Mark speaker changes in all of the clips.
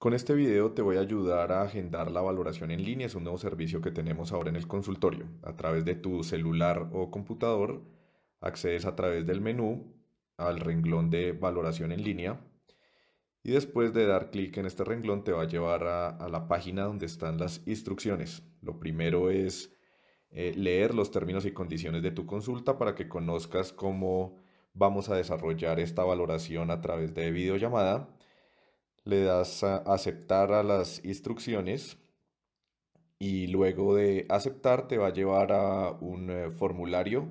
Speaker 1: Con este video te voy a ayudar a agendar la valoración en línea. Es un nuevo servicio que tenemos ahora en el consultorio. A través de tu celular o computador, accedes a través del menú al renglón de valoración en línea. Y después de dar clic en este renglón te va a llevar a, la página donde están las instrucciones. Lo primero es eh, leer los términos y condiciones de tu consulta para que conozcas cómo vamos a desarrollar esta valoración a través de videollamada le das a aceptar a las instrucciones y luego de aceptar te va a llevar a un eh, formulario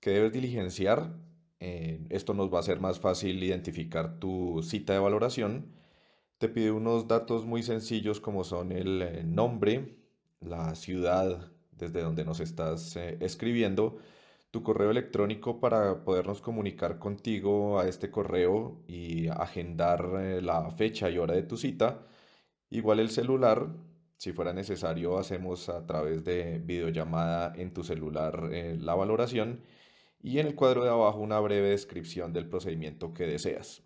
Speaker 1: que debes diligenciar. esto nos va a ser más fácil identificar tu cita de valoración. Te pide unos datos muy sencillos como son el eh, nombre, la ciudad desde donde nos estás eh, escribiendo tu correo electrónico para podernos comunicar contigo a este correo y agendar eh, la fecha y hora de tu cita. Igual el celular, si fuera necesario, hacemos a través de videollamada en tu celular eh, la valoración y en el cuadro de abajo una breve descripción del procedimiento que deseas.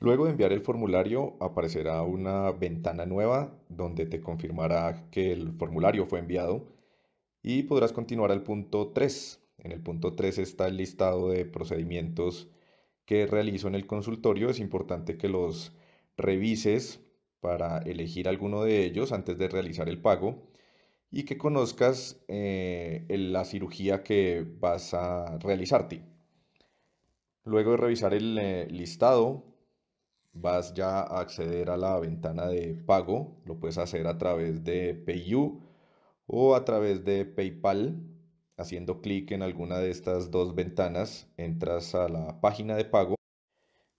Speaker 1: Luego de enviar el formulario aparecerá una ventana nueva donde te confirmará que el formulario fue enviado y podrás continuar al punto 3. En el punto 3 está el listado de procedimientos que realizo en el consultorio. Es importante que los revises para elegir alguno de ellos antes de realizar el pago y que conozcas eh, la cirugía que vas a realizarte. Luego de revisar el eh, listado, vas ya a acceder a la ventana de pago. Lo puedes hacer a través de PayU o a través de PayPal. Haciendo clic en alguna de estas dos ventanas, entras a la página de pago.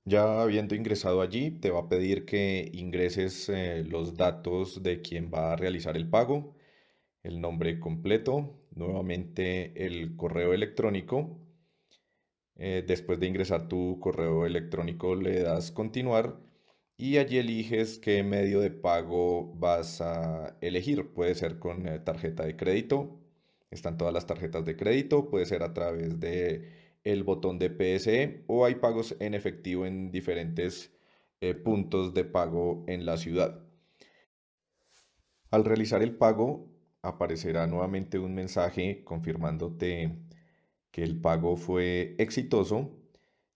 Speaker 1: Ya habiendo ingresado allí, te va a pedir que ingreses eh, los datos de quien va a realizar el pago, el nombre completo, nuevamente el correo electrónico. Eh, después de ingresar tu correo electrónico, le das continuar y allí eliges qué medio de pago vas a elegir. Puede ser con eh, tarjeta de crédito, están todas las tarjetas de crédito, puede ser a través de el botón de PSE o hay pagos en efectivo en diferentes eh, puntos de pago en la ciudad. Al realizar el pago aparecerá nuevamente un mensaje confirmándote que el pago fue exitoso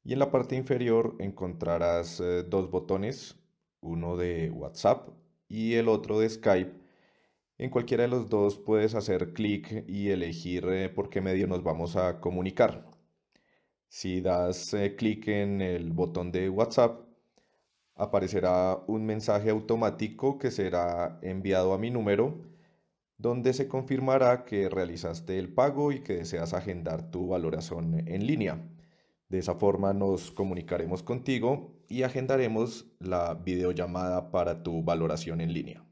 Speaker 1: y en la parte inferior encontrarás eh, dos botones, uno de WhatsApp y el otro de Skype. En cualquiera de los dos puedes hacer clic y elegir eh, por qué medio nos vamos a comunicar. Si das eh, clic en el botón de WhatsApp, aparecerá un mensaje automático que será enviado a mi número, donde se confirmará que realizaste el pago y que deseas agendar tu valoración en línea. De esa forma nos comunicaremos contigo y agendaremos la videollamada para tu valoración en línea.